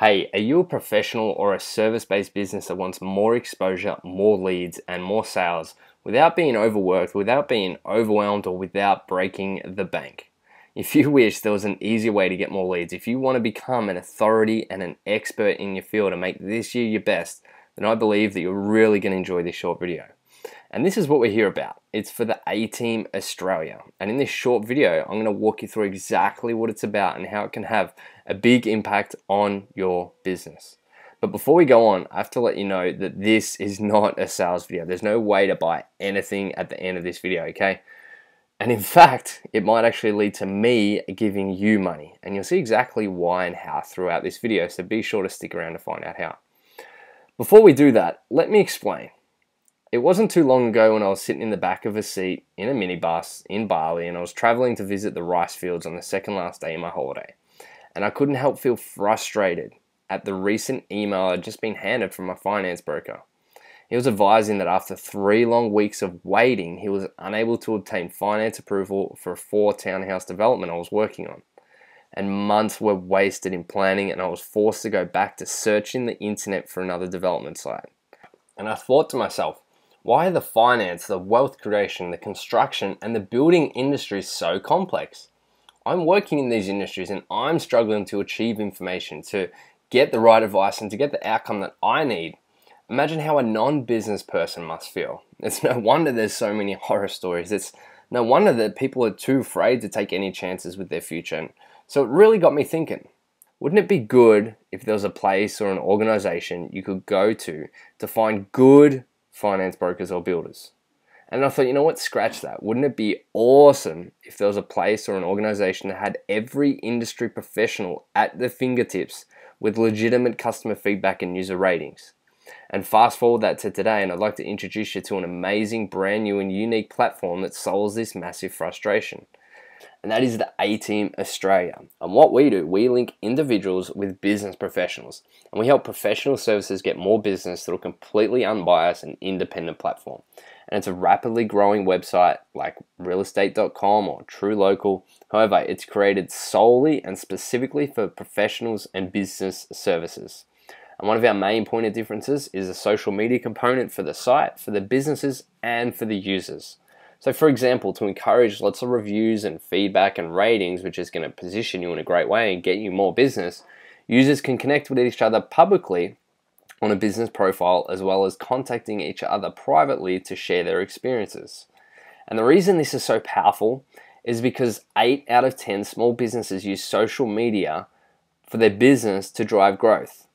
Hey, are you a professional or a service based business that wants more exposure, more leads, and more sales without being overworked, without being overwhelmed, or without breaking the bank? If you wish there was an easier way to get more leads, if you want to become an authority and an expert in your field and make this year your best, then I believe that you're really going to enjoy this short video. And this is what we're here about. It's for the A-Team Australia. And in this short video, I'm gonna walk you through exactly what it's about and how it can have a big impact on your business. But before we go on, I have to let you know that this is not a sales video. There's no way to buy anything at the end of this video, okay? And in fact, it might actually lead to me giving you money. And you'll see exactly why and how throughout this video, so be sure to stick around to find out how. Before we do that, let me explain. It wasn't too long ago when I was sitting in the back of a seat in a minibus in Bali and I was traveling to visit the rice fields on the second last day of my holiday. And I couldn't help feel frustrated at the recent email I'd just been handed from my finance broker. He was advising that after three long weeks of waiting, he was unable to obtain finance approval for a four townhouse development I was working on. And months were wasted in planning, and I was forced to go back to searching the internet for another development site. And I thought to myself, why are the finance, the wealth creation, the construction, and the building industries so complex? I'm working in these industries and I'm struggling to achieve information, to get the right advice, and to get the outcome that I need. Imagine how a non business person must feel. It's no wonder there's so many horror stories. It's no wonder that people are too afraid to take any chances with their future. And so it really got me thinking wouldn't it be good if there was a place or an organization you could go to to find good finance brokers or builders. And I thought, you know what, scratch that. Wouldn't it be awesome if there was a place or an organization that had every industry professional at their fingertips with legitimate customer feedback and user ratings? And fast forward that to today, and I'd like to introduce you to an amazing, brand new, and unique platform that solves this massive frustration and that is the A Team Australia. And what we do, we link individuals with business professionals, and we help professional services get more business through a completely unbiased and independent platform. And it's a rapidly growing website like realestate.com or TrueLocal. However, it's created solely and specifically for professionals and business services. And one of our main point of differences is the social media component for the site, for the businesses, and for the users. So for example, to encourage lots of reviews and feedback and ratings, which is going to position you in a great way and get you more business, users can connect with each other publicly on a business profile as well as contacting each other privately to share their experiences. And the reason this is so powerful is because 8 out of 10 small businesses use social media for their business to drive growth.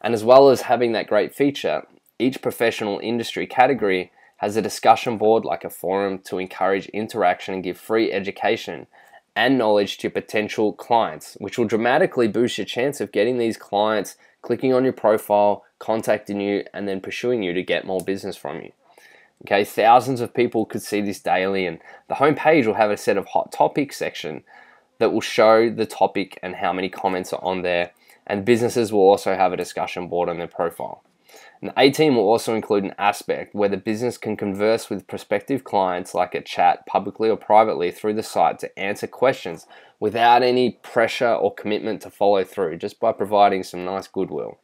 And as well as having that great feature, each professional industry category has a discussion board like a forum to encourage interaction and give free education and knowledge to potential clients, which will dramatically boost your chance of getting these clients clicking on your profile, contacting you, and then pursuing you to get more business from you. Okay, thousands of people could see this daily, and the homepage will have a set of hot topics section that will show the topic and how many comments are on there. And businesses will also have a discussion board on their profile. An A team will also include an aspect where the business can converse with prospective clients like a chat publicly or privately through the site to answer questions without any pressure or commitment to follow through, just by providing some nice goodwill.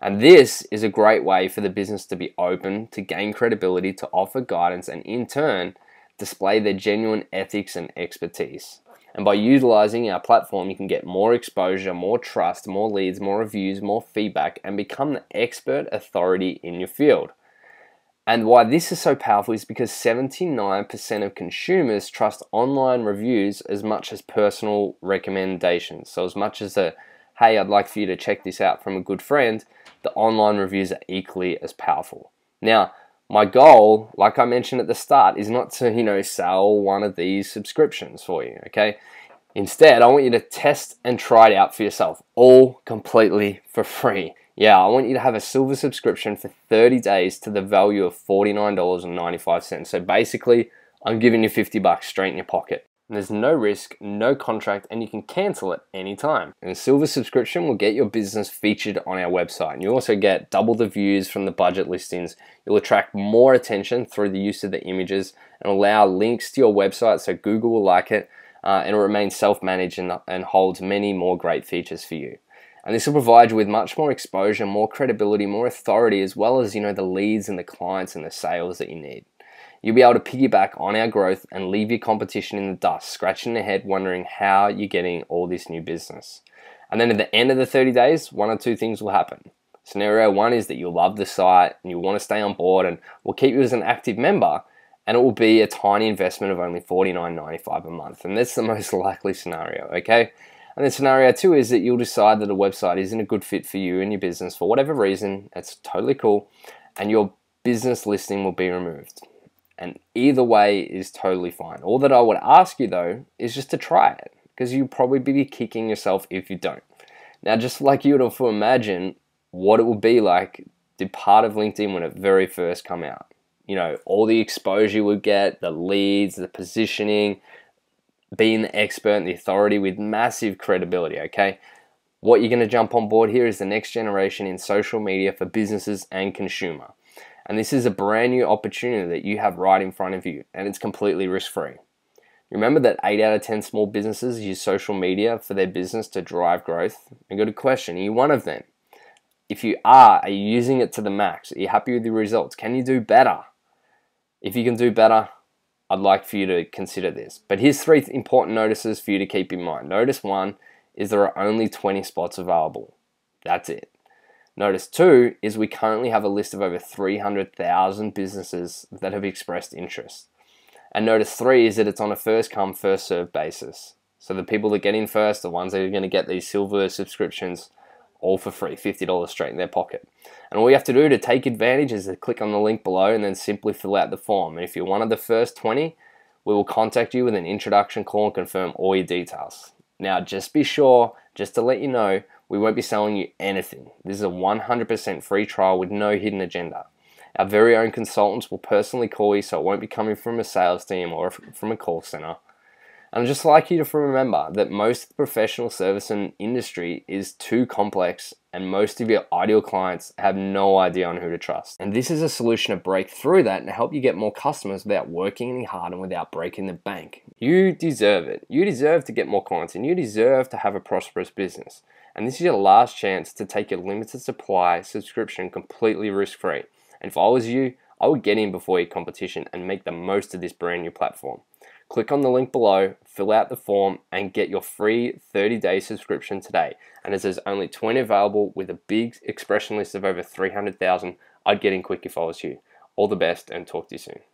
And this is a great way for the business to be open, to gain credibility, to offer guidance, and in turn, display their genuine ethics and expertise. And by utilizing our platform, you can get more exposure, more trust, more leads, more reviews, more feedback, and become the expert authority in your field. And why this is so powerful is because 79% of consumers trust online reviews as much as personal recommendations. So, as much as a hey, I'd like for you to check this out from a good friend, the online reviews are equally as powerful. Now, my goal, like I mentioned at the start, is not to, you know, sell one of these subscriptions for you, okay? Instead, I want you to test and try it out for yourself, all completely for free. Yeah, I want you to have a silver subscription for 30 days to the value of $49.95. So basically, I'm giving you 50 bucks straight in your pocket. And there's no risk, no contract, and you can cancel at any time. And a silver subscription will get your business featured on our website. And you also get double the views from the budget listings. You'll attract more attention through the use of the images and allow links to your website so Google will like it uh, and it remains self-managed and, and holds many more great features for you and this will provide you with much more exposure, more credibility, more authority, as well as you know the leads and the clients and the sales that you need. You'll be able to piggyback on our growth and leave your competition in the dust, scratching their head wondering how you're getting all this new business. And then at the end of the 30 days, one or two things will happen. Scenario one is that you'll love the site and you'll want to stay on board and we'll keep you as an active member and it will be a tiny investment of only $49.95 a month. And that's the most likely scenario, okay? And then scenario two is that you'll decide that a website isn't a good fit for you and your business for whatever reason. That's totally cool. And your business listing will be removed. And either way is totally fine. All that I would ask you though is just to try it because you'll probably be kicking yourself if you don't. Now, just like you would have imagine what it would be like the part of LinkedIn when it very first come out. You know, all the exposure you would get, the leads, the positioning, being the expert and the authority with massive credibility, okay? What you're gonna jump on board here is the next generation in social media for businesses and consumer. And this is a brand new opportunity that you have right in front of you, and it's completely risk free. Remember that 8 out of 10 small businesses use social media for their business to drive growth? And got a question Are you one of them? If you are, are you using it to the max? Are you happy with the results? Can you do better? If you can do better, I'd like for you to consider this. But here's three important notices for you to keep in mind. Notice one is there are only 20 spots available. That's it. Notice two is we currently have a list of over 300,000 businesses that have expressed interest. And notice three is that it's on a first come, first served basis. So the people that get in first, the ones that are going to get these silver subscriptions all for free, $50 straight in their pocket. And all you have to do to take advantage is to click on the link below and then simply fill out the form. And if you're one of the first 20, we will contact you with an introduction call and confirm all your details. Now, just be sure, just to let you know, we won't be selling you anything. This is a 100% free trial with no hidden agenda. Our very own consultants will personally call you, so it won't be coming from a sales team or from a call center. And I'd just like you to remember that most professional service and industry is too complex, and most of your ideal clients have no idea on who to trust. And this is a solution to break through that and help you get more customers without working any hard and without breaking the bank. You deserve it. You deserve to get more clients, and you deserve to have a prosperous business and this is your last chance to take your limited supply subscription completely risk free. And if I was you, I would get in before your competition and make the most of this brand new platform. Click on the link below, fill out the form, and get your free 30 day subscription today. And as there's only 20 available with a big expression list of over 300,000, I'd get in quick if I was you. All the best and talk to you soon.